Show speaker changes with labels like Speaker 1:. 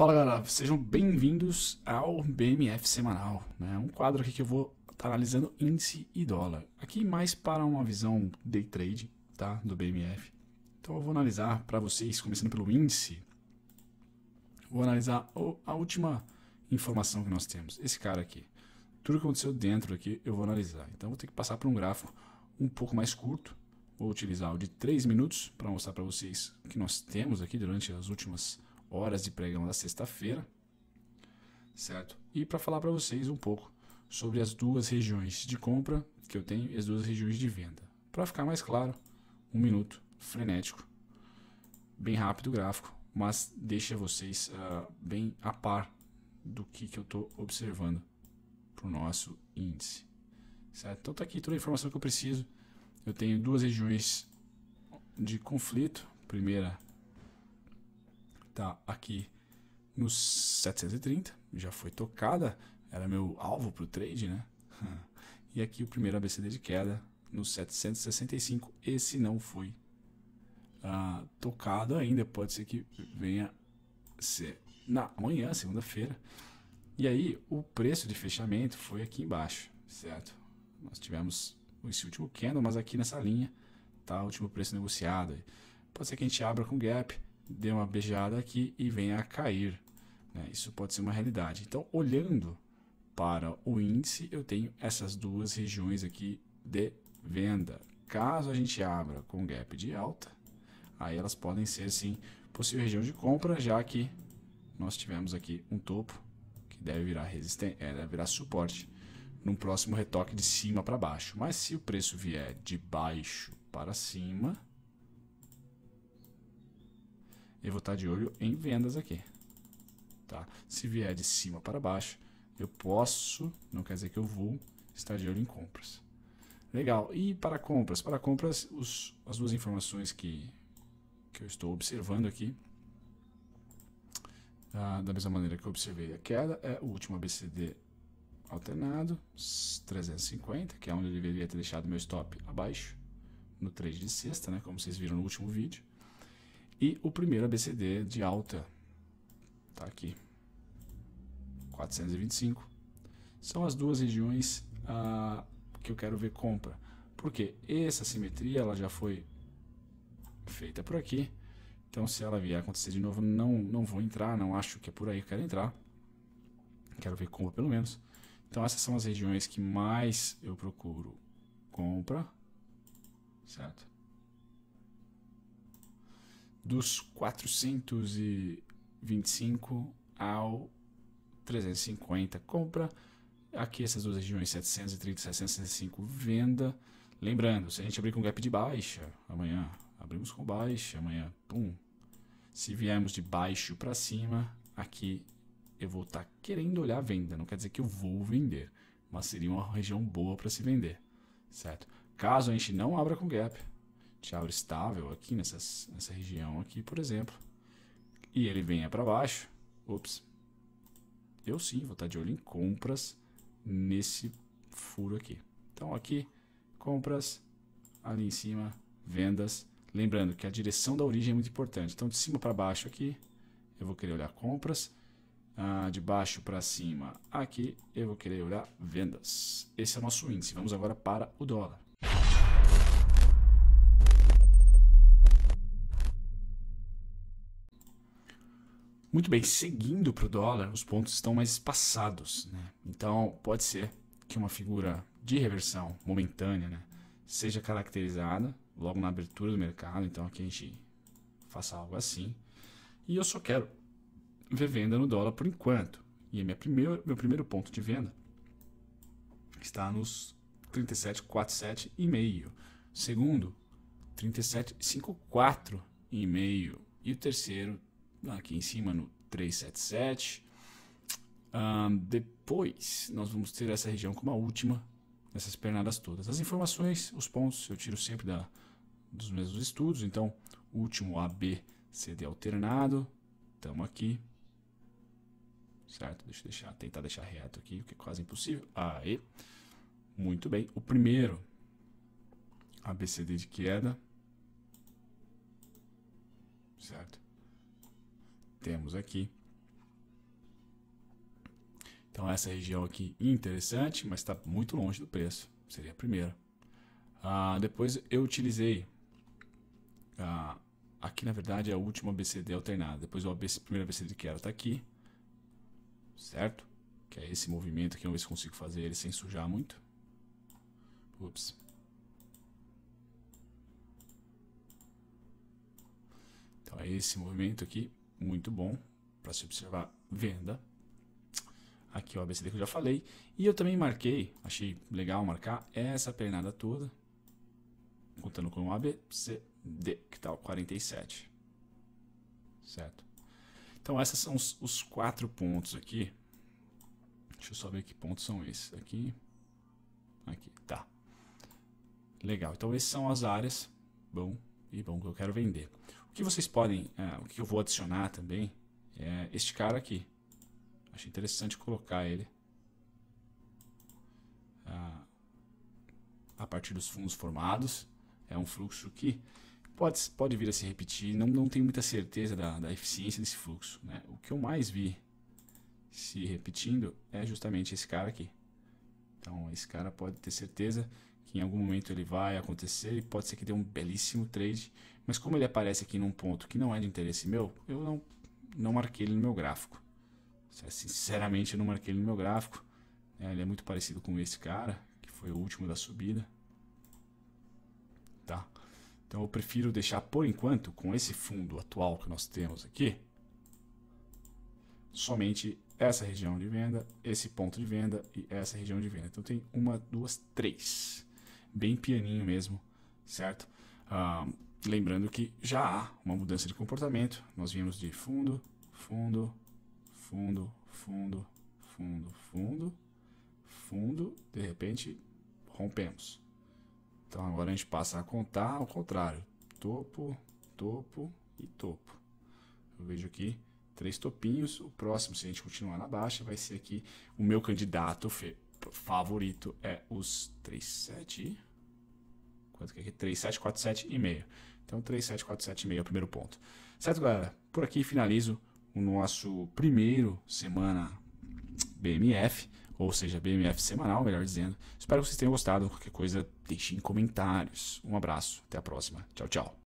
Speaker 1: Fala galera, sejam bem-vindos ao BMF Semanal, né? um quadro aqui que eu vou estar analisando índice e dólar. Aqui mais para uma visão day trade tá? do BMF. Então eu vou analisar para vocês, começando pelo índice, vou analisar a última informação que nós temos, esse cara aqui. Tudo que aconteceu dentro aqui eu vou analisar. Então eu vou ter que passar para um gráfico um pouco mais curto, vou utilizar o de 3 minutos para mostrar para vocês o que nós temos aqui durante as últimas horas de pregão da sexta-feira, certo? E para falar para vocês um pouco sobre as duas regiões de compra que eu tenho e as duas regiões de venda. Para ficar mais claro, um minuto frenético, bem rápido o gráfico, mas deixa vocês uh, bem a par do que, que eu estou observando para o nosso índice. Certo? Então está aqui toda a informação que eu preciso. Eu tenho duas regiões de conflito. Primeira está aqui nos 730, já foi tocada, era meu alvo para o trade, né? E aqui o primeiro ABCD de queda nos 765, esse não foi ah, tocado ainda, pode ser que venha ser na manhã, segunda-feira. E aí o preço de fechamento foi aqui embaixo, certo? Nós tivemos esse último candle, mas aqui nessa linha tá o último preço negociado. Pode ser que a gente abra com gap, dê uma beijada aqui e venha a cair. Né? Isso pode ser uma realidade. Então, olhando para o índice, eu tenho essas duas regiões aqui de venda. Caso a gente abra com gap de alta, aí elas podem ser, sim, possível região de compra, já que nós tivemos aqui um topo que deve virar, resistência, é, deve virar suporte num próximo retoque de cima para baixo. Mas se o preço vier de baixo para cima, eu vou estar tá de olho em vendas aqui. Tá? Se vier de cima para baixo, eu posso, não quer dizer que eu vou, estar de olho em compras. Legal. E para compras? Para compras, os, as duas informações que, que eu estou observando aqui, ah, da mesma maneira que eu observei a queda, é o último ABCD alternado, 350, que é onde eu deveria ter deixado meu stop abaixo, no trade de sexta, né, como vocês viram no último vídeo. E o primeiro ABCD de alta tá aqui, 425. São as duas regiões ah, que eu quero ver compra. Porque essa simetria ela já foi feita por aqui. Então, se ela vier acontecer de novo, não, não vou entrar, não acho que é por aí que eu quero entrar. Quero ver compra pelo menos. Então, essas são as regiões que mais eu procuro compra, certo? dos 425 ao 350 compra. Aqui essas duas regiões 730 765 venda. Lembrando, se a gente abrir com gap de baixa amanhã, abrimos com baixa amanhã, pum. Se viermos de baixo para cima, aqui eu vou estar tá querendo olhar a venda, não quer dizer que eu vou vender, mas seria uma região boa para se vender, certo? Caso a gente não abra com gap, de árvore estável aqui nessas, nessa região aqui, por exemplo, e ele venha para baixo, ops, eu sim vou estar tá de olho em compras nesse furo aqui. Então aqui, compras, ali em cima, vendas. Lembrando que a direção da origem é muito importante. Então de cima para baixo aqui, eu vou querer olhar compras. Ah, de baixo para cima aqui, eu vou querer olhar vendas. Esse é o nosso índice. Vamos agora para o dólar. Muito bem, seguindo para o dólar, os pontos estão mais espaçados. Né? Então, pode ser que uma figura de reversão momentânea né, seja caracterizada logo na abertura do mercado. Então, aqui a gente faça algo assim. E eu só quero ver venda no dólar por enquanto. E minha primeiro, meu primeiro ponto de venda está nos 37,47,5. Segundo, 37,54,5. E o terceiro, aqui em cima no 377. Um, depois nós vamos ter essa região como a última nessas pernadas todas. As informações, os pontos, eu tiro sempre da, dos mesmos estudos, então último AB, CD alternado, estamos aqui, certo? Deixa eu deixar, tentar deixar reto aqui, o que é quase impossível. Aê, muito bem. O primeiro, ABCD de queda, temos aqui. Então essa região aqui interessante, mas está muito longe do preço. Seria a primeira. Ah, depois eu utilizei ah, aqui na verdade é a última BCD alternada. Depois o ABC, primeiro ABCD que era está aqui, certo? Que é esse movimento aqui, vamos ver se consigo fazer ele sem sujar muito. Ups. Então é esse movimento aqui muito bom para se observar venda. Aqui o ABCD que eu já falei. E eu também marquei, achei legal marcar essa pernada toda, contando com o ABCD, que tá tal 47. Certo? Então, esses são os, os quatro pontos aqui. Deixa eu só ver que pontos são esses aqui. Aqui, tá. Legal. Então, essas são as áreas. Bom, e bom que eu quero vender. O que vocês podem, ah, o que eu vou adicionar também é este cara aqui. Acho interessante colocar ele é, a partir dos fundos formados. É um fluxo que pode, pode vir a se repetir, não, não tenho muita certeza da, da eficiência desse fluxo. Né? O que eu mais vi se repetindo é justamente esse cara aqui. Então esse cara pode ter certeza que em algum momento ele vai acontecer e pode ser que dê um belíssimo trade, mas como ele aparece aqui num ponto que não é de interesse meu, eu não, não marquei ele no meu gráfico. É, sinceramente, eu não marquei ele no meu gráfico. Né? Ele é muito parecido com esse cara, que foi o último da subida. Tá? Então eu prefiro deixar por enquanto com esse fundo atual que nós temos aqui, somente essa região de venda, esse ponto de venda e essa região de venda. Então tem uma, duas, três bem pianinho mesmo, certo? Ah, lembrando que já há uma mudança de comportamento, nós vimos de fundo, fundo, fundo, fundo, fundo, fundo, fundo, de repente rompemos. Então agora a gente passa a contar ao contrário, topo, topo e topo. Eu vejo aqui três topinhos, o próximo, se a gente continuar na baixa, vai ser aqui o meu candidato favorito é os 37. Quanto que é aqui? 3747 e meio. Então 3747 e meio é o primeiro ponto. Certo, galera? Por aqui finalizo o nosso primeiro semana BMF, ou seja, BMF semanal, melhor dizendo. Espero que vocês tenham gostado. Qualquer coisa, deixem comentários. Um abraço, até a próxima. Tchau, tchau.